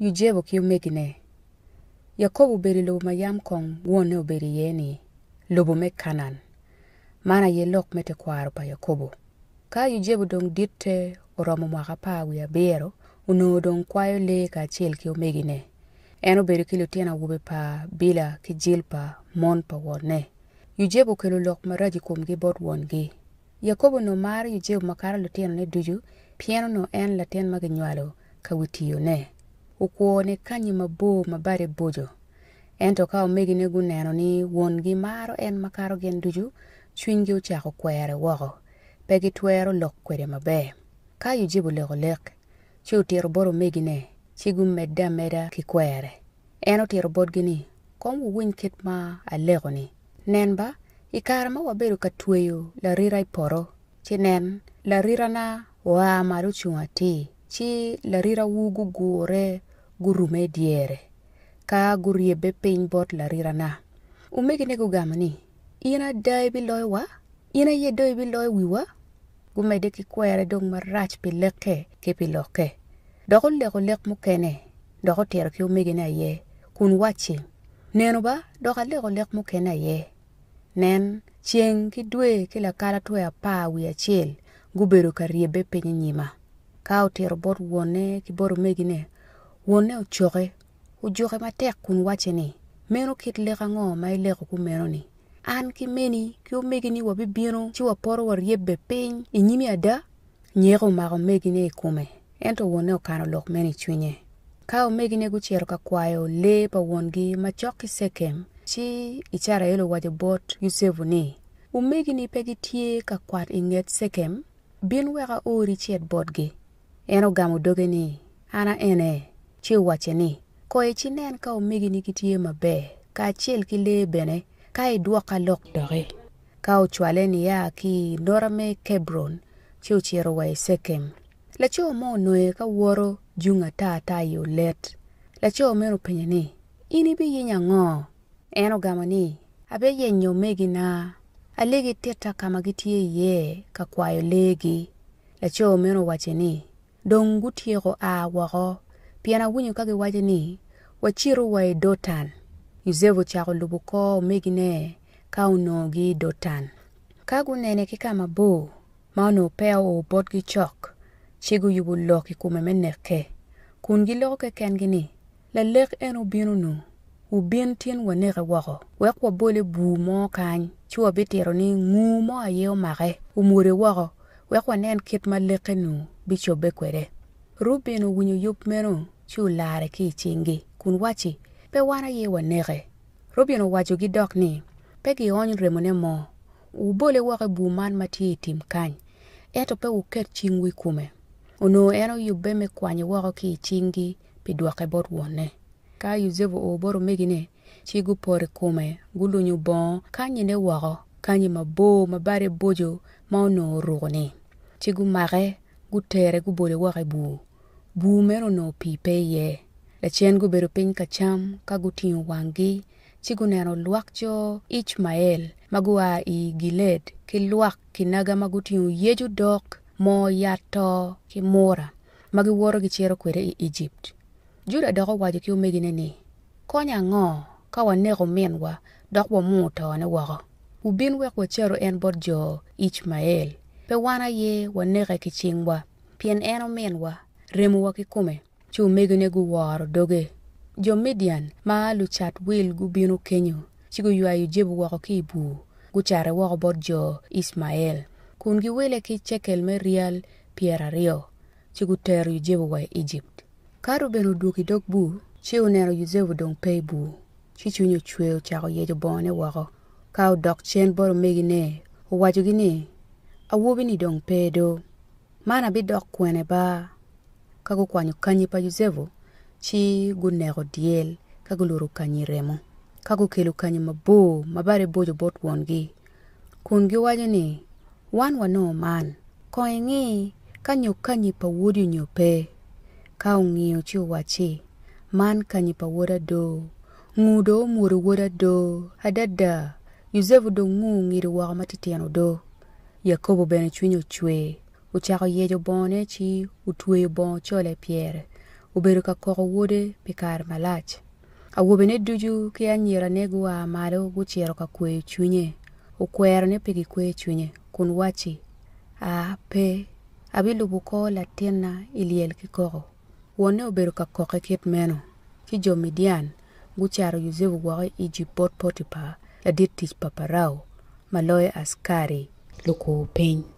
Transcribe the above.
yujebo ki umekine yakob obedo i lobo ma yam kong wonne obedo iye ni lobo me kanan mana ye lok me tekwaro pa yakobo ka yujebo dong dit te oromo mwaka pa wi abiro onongo dong kwayo lee kaachiel ki umegine en obedo ki lutino awube pa bila ki jil pa mon pa wonne yujebo okelo lok maraji kuomgi bot wongi yakobo no mar yujebo makara lutinone duju pieno no en latin ma ginywalo ka witiyone okuo ne kanyi mabor ma bade bojo ento ka omigi ne guneno ni wuongi maro en makaro gin duju chwinygi ochako kwere woko pe gitwero lok kwede maber ka yujibu leko lek ci otiro bor omigi ne ci gumedda meda ki kwere en otiro bodgi ni kom wuwiny ket ma aleko ni nen ba ikara ma wabedo ka tweyo larira iporo e ci nen larirana oa malo chung ati ci larira wugu guore gurume diere ka guriebe piny bot larirana umeginego gam ni in adai bi loywa in ayedoi bi loy wiwa gumede kikwere dong marach pileke kepiloke doko leko lek mukene doko tero ki umegine aye kun wache neno ba doka leko lek mukene aye nen chieng ki dwe kila kala tue apa wi achiel gubero kariebe piny nyima ka otero bor wuone ki bor umegine wuon ne ochoke ojoke matek kun wache ni meno kit lek ang'o ma ileko ku meno ni an ki meni ki omegi ni wabibino ci waporo warieb be piny inyimi e ada nyiko omako megi ni e ikume ento wuon ne okano lok meni chunye ka omegi ne gucero ka kwayo le pa wuongi machok ki sekem ci ichara elo wajo bot yusefu ni umegi ni pe gitie ka kwat inget e sekem bin weka ori chiet botgi en ogamo doge ni ana ene chiw wache ni koye ci nen ka omigi ni gitiye maber kaachiel ki lee bene ka idwoka lok doki ka ochwale ni ya ki norame kebron ci ochiero wa e sekem laco mo onoye ka wuoro jung atata i olet laco mene openye ni in ibi yiny ang'o en ogamo ni abe yenyo omigi na alegi tita kama gitiye iye ka kwayo legi laco mene owache ni dong gutieko a woko piana wunyo ka giwaco ni wachiru wa i e dor tan yusefu ocako lubo kor megine ka uno gi dotan ka gunene ki kama bo ma onongo pe o bot ki cok ci guyubo lok i kome me nekke kun giloko kekengi ni lalek en obinonu ubin tin waneke woko wek wabole bu mo kany ci wabitiro ni ngu mo aye omake umure woko wek wanen kit ma lekenu bicobe kwede rubin owinyo yub meno ci ulare ki icinggi kun waci pe wan aye wa neke robin owacho gi dok ni pe gi ony remone mo ubole wok e bu man matye itim kany eto pe uket cing wi kume ono en oyub be me kwany woko ki icinggi pi dwoke bot wonne ka yuzevo o bor omegine ci gupor kume gulunyu bon kanyine woko kanyi mabo mabare bojo ma ono oruko ni ci gumake gutere gubole wok e bu bumero nopi pe iye lacen gubedo piny ka cam ka gutingo wanggi ci guneno lwak jo ichmael ma gua i giled ki lwak ki naga ma gutingo yeju dok mo yato ki mura ma giwuoro gicero kwede i ijipt juda dok owaco ki omegine ni konya ang'o ka waneko minwa dok wamuo tone woko ubin wek wacero en bot jo ichmael pe wan aye waneke ki cingwa pien en ominwa remo wa kikume ci omegene guworo doge jo midian ma luchat wil gubino kenyo ci guywayo jeb woko ki ibu gucare woko bot jo ismael kun giwile ki cekel me rial pier ariyo ci guter yu jeb wa egypt ka ruben oduoki dok bu ci unero yu jeb dong pei bu ci chunyo chwe ochako yejo bone woko ka odok chen bor omegine owacho gi ni awuobini dong pedo mana bidok kwene ba ka gukwanyo kanyi pa Yusevo, chi gunego diel ka guloro kanyi remo. Ka gukelo kanyi mabor, mabare bojo bot won gi. Kun giwacho ni, wan wano man, ko ingi, kanyo kanyi pa wudi nyo pe, ka ungiyo chi uwachi, man kanyi pa wuda do, ngudo umuri e wuda do, hadada, Yusevo do ngu ngiri waka matitiano do. Yakobo bene chwinyo chwee. o cako yeco bongone ci otweyo bongo col e pyere obedo ka koko wode pi kare malac awobene duju ki anyirane gua malo gucito ka kweyo cwinye okwerone pe gikweyo cwinye kun waci a pe abi ko kor latinna iliel ki koko wonne obedo ka koke kit meno ki jo midian gucato yosepu woko i ji pot potipa ladit tic paparao maloyo loyo askari lukur piny